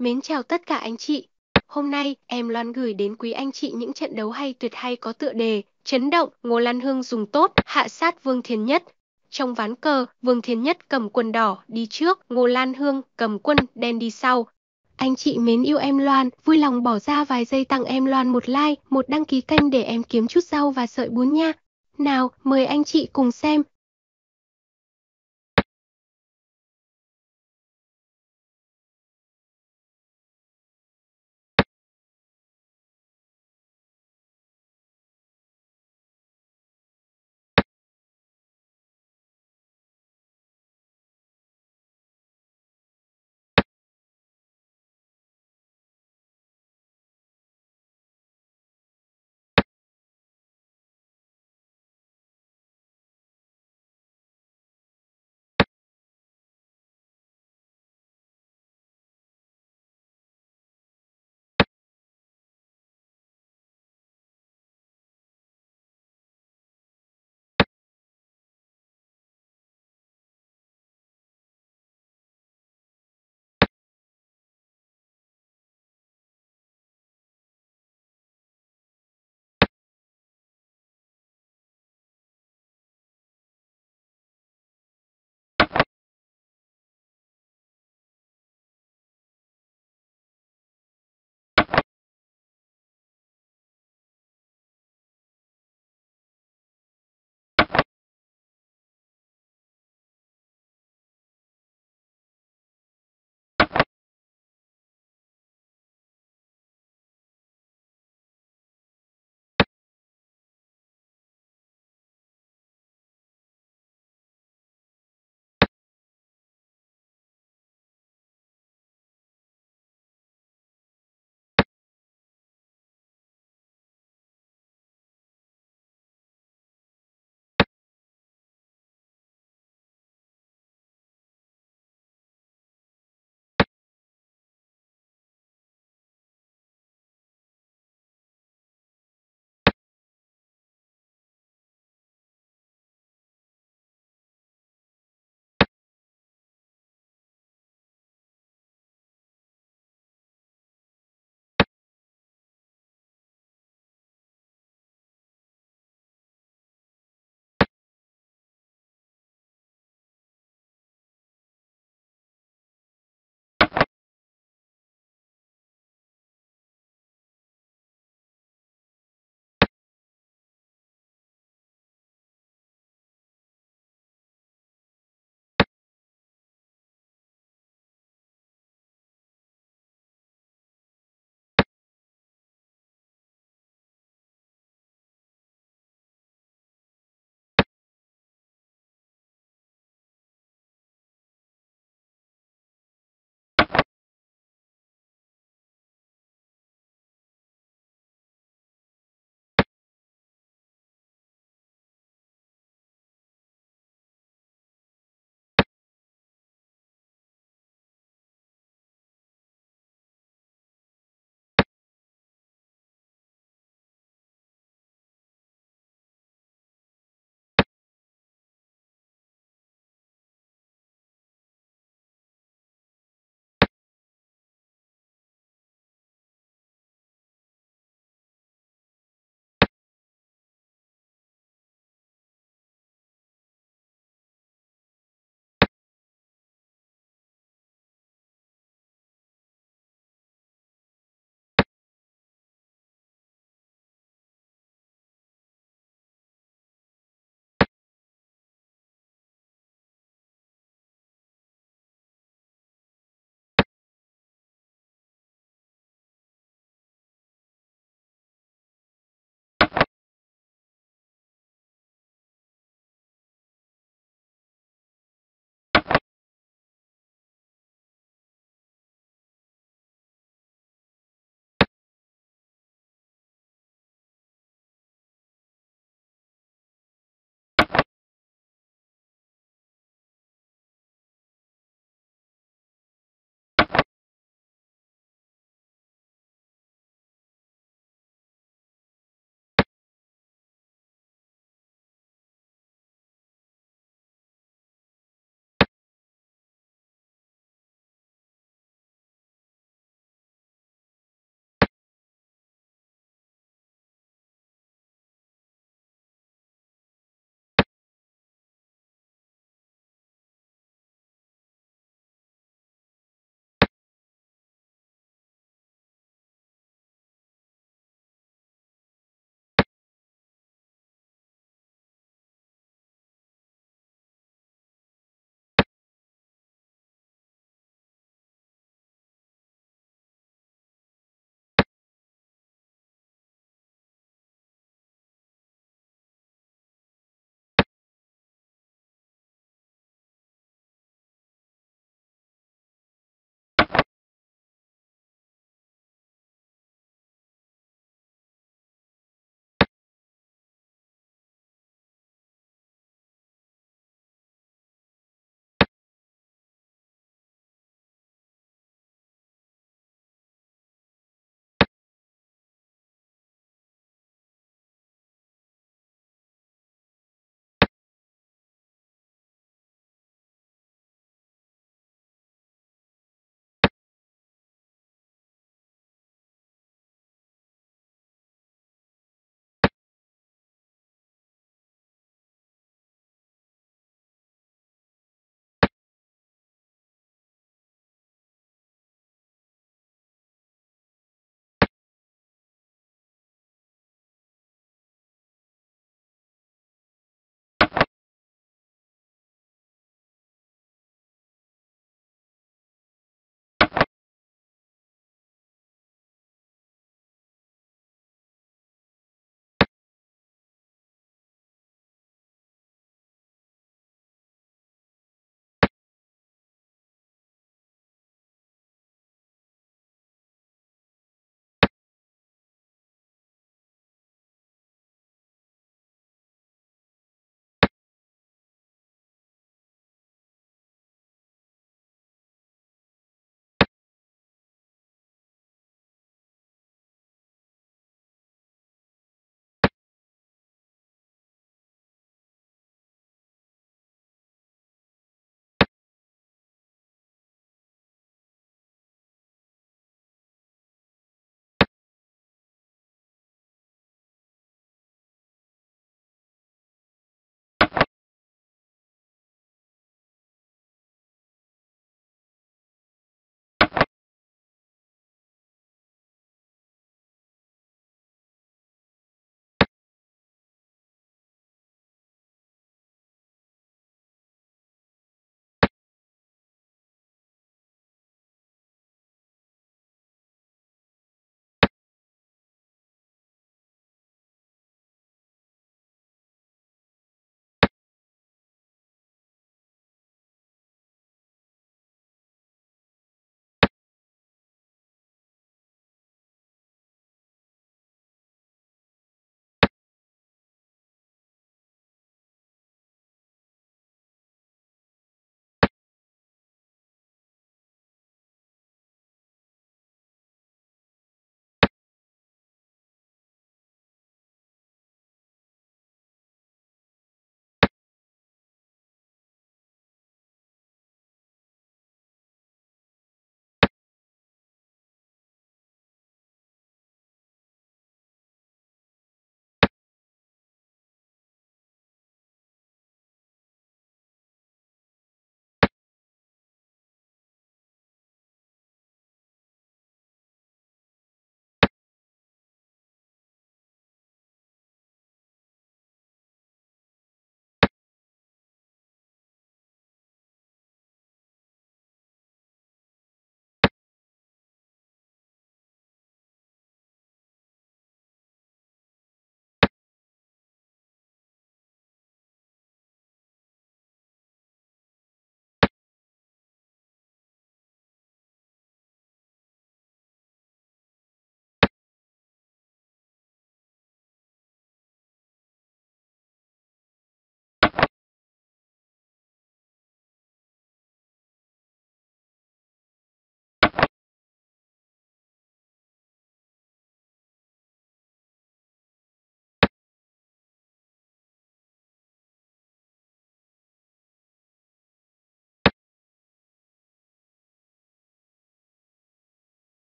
Mến chào tất cả anh chị. Hôm nay, em Loan gửi đến quý anh chị những trận đấu hay tuyệt hay có tựa đề Chấn động, Ngô Lan Hương dùng tốt, hạ sát Vương Thiên Nhất. Trong ván cờ, Vương Thiên Nhất cầm quân đỏ đi trước, Ngô Lan Hương cầm quân đen đi sau. Anh chị mến yêu em Loan, vui lòng bỏ ra vài giây tặng em Loan một like, một đăng ký kênh để em kiếm chút rau và sợi bún nha. Nào, mời anh chị cùng xem.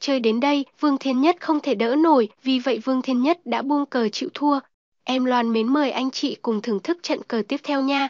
Chơi đến đây, Vương Thiên Nhất không thể đỡ nổi, vì vậy Vương Thiên Nhất đã buông cờ chịu thua. Em Loan mến mời anh chị cùng thưởng thức trận cờ tiếp theo nha.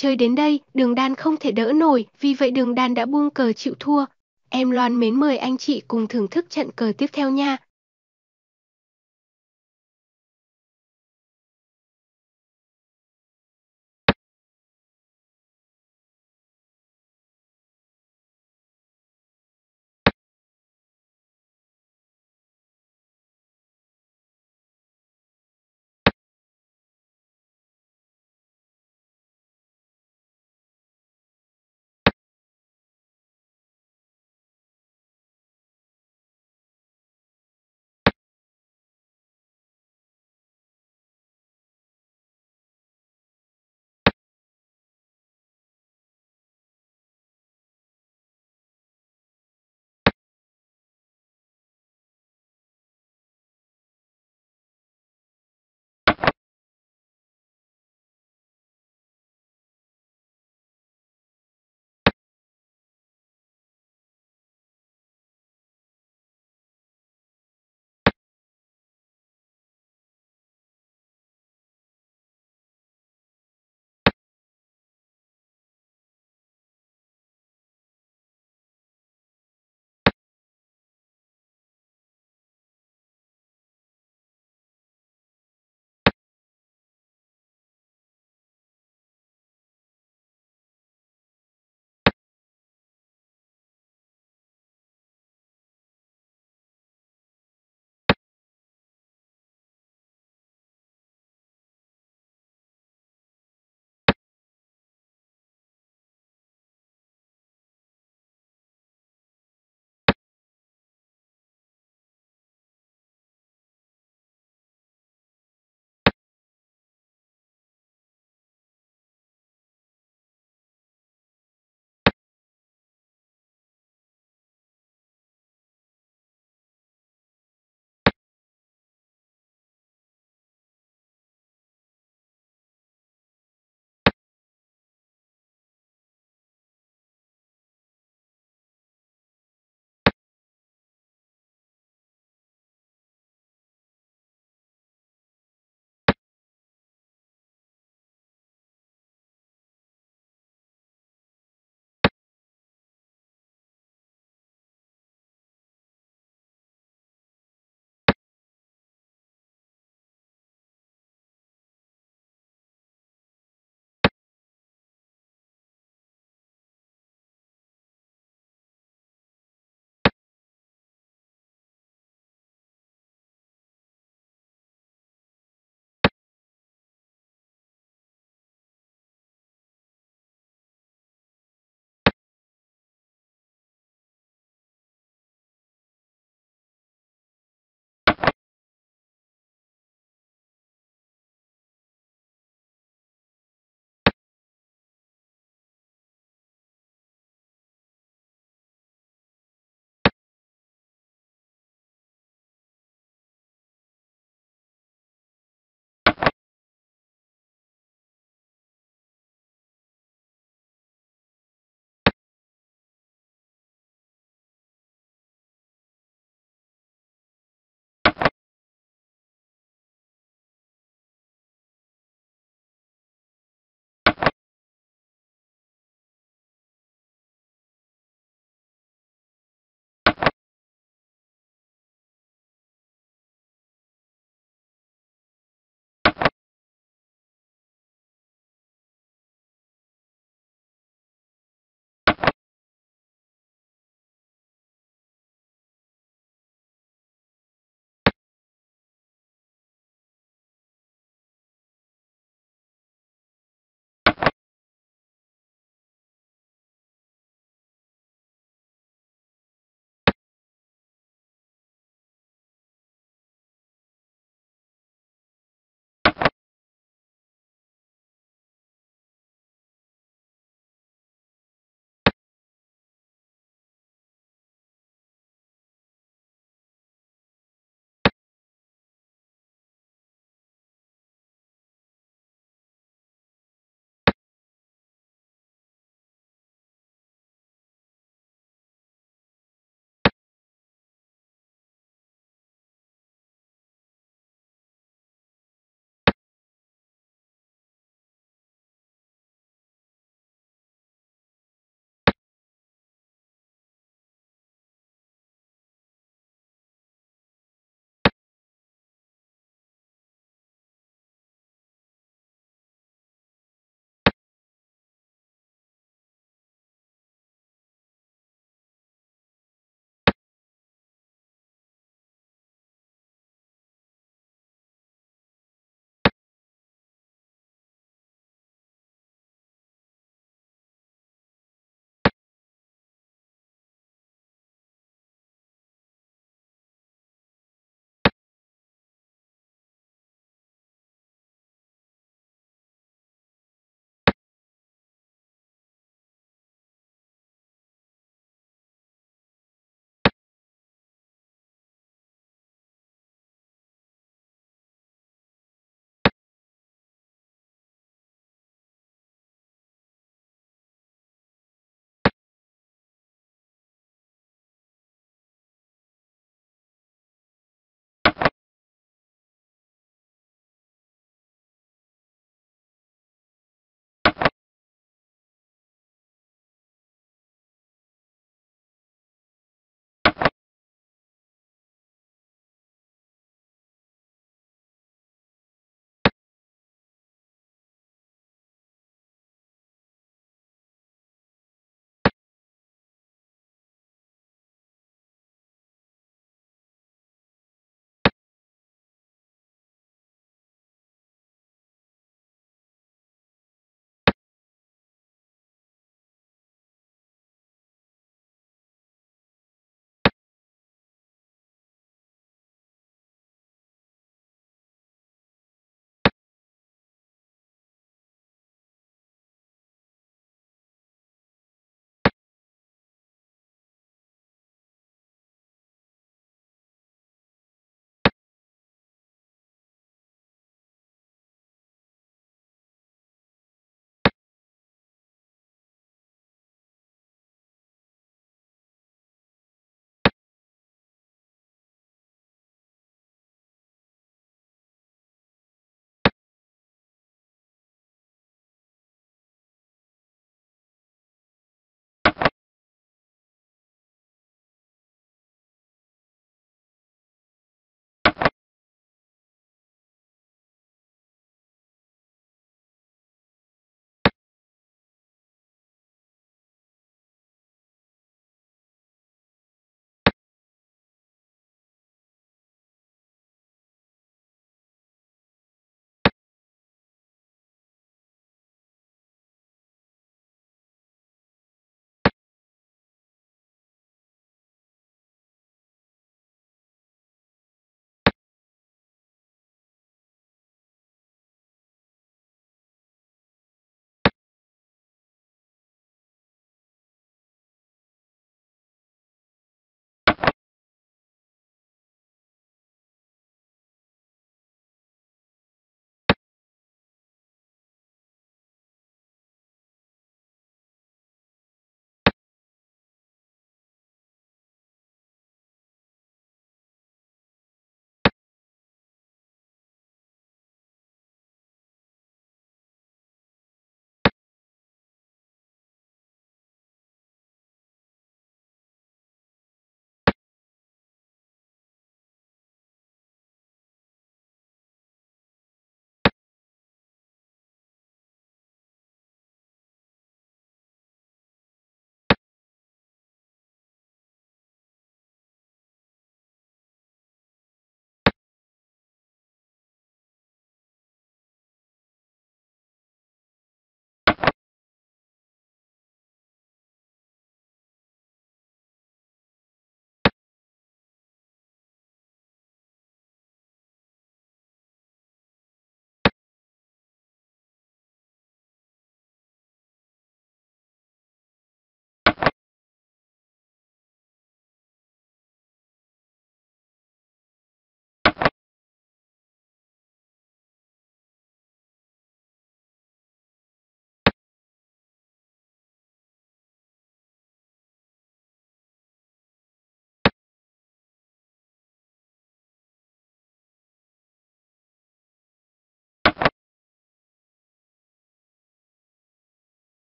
Chơi đến đây, đường đan không thể đỡ nổi, vì vậy đường đan đã buông cờ chịu thua. Em Loan mến mời anh chị cùng thưởng thức trận cờ tiếp theo nha.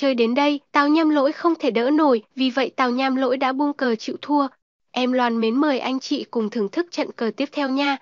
Chơi đến đây, Tào Nham Lỗi không thể đỡ nổi, vì vậy Tào Nham Lỗi đã buông cờ chịu thua. Em Loan mến mời anh chị cùng thưởng thức trận cờ tiếp theo nha.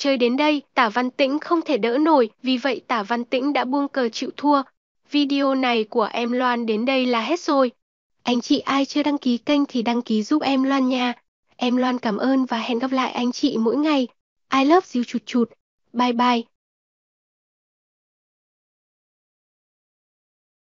Chơi đến đây, Tả Văn Tĩnh không thể đỡ nổi, vì vậy Tả Văn Tĩnh đã buông cờ chịu thua. Video này của em Loan đến đây là hết rồi. Anh chị ai chưa đăng ký kênh thì đăng ký giúp em Loan nha. Em Loan cảm ơn và hẹn gặp lại anh chị mỗi ngày. I love you chụt chụt. Bye bye.